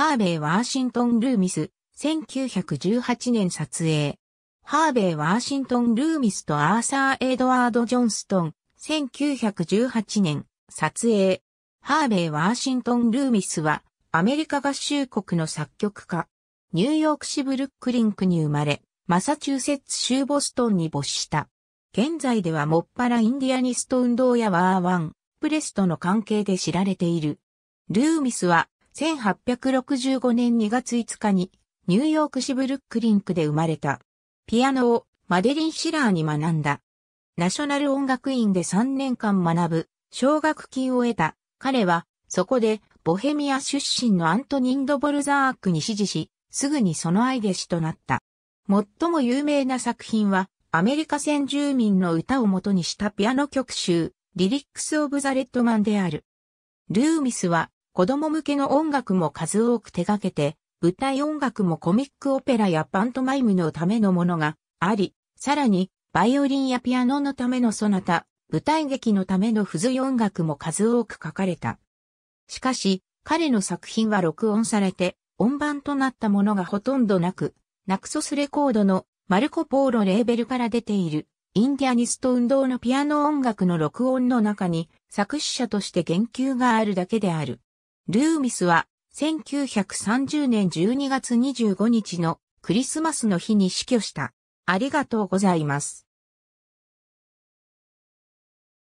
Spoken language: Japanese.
ハーベイ・ワーシントン・ルーミス、1918年撮影。ハーベイ・ワーシントン・ルーミスとアーサー・エドワード・ジョンストン、1918年、撮影。ハーベイ・ワーシントン・ルーミスは、アメリカ合衆国の作曲家。ニューヨーク市ブルックリンクに生まれ、マサチューセッツ州ボストンに没した。現在ではもっぱらインディアニスト運動やワーワン、プレスとの関係で知られている。ルーミスは1865年2月5日にニューヨークシブルックリンクで生まれた。ピアノをマデリン・シラーに学んだ。ナショナル音楽院で3年間学ぶ奨学金を得た。彼はそこでボヘミア出身のアントニンド・ボルザークに支持し、すぐにその愛弟子となった。最も有名な作品はアメリカ先住民の歌を元にしたピアノ曲集、リリックス・オブ・ザ・レッドマンである。ルーミスは子供向けの音楽も数多く手掛けて、舞台音楽もコミックオペラやパントマイムのためのものがあり、さらに、バイオリンやピアノのためのそなた、舞台劇のための付随音楽も数多く書かれた。しかし、彼の作品は録音されて、音盤となったものがほとんどなく、ナクソスレコードのマルコ・ポーロレーベルから出ている、インディアニスト運動のピアノ音楽の録音の中に、作詞者として言及があるだけである。ルーミスは1930年12月25日のクリスマスの日に死去した。ありがとうございます。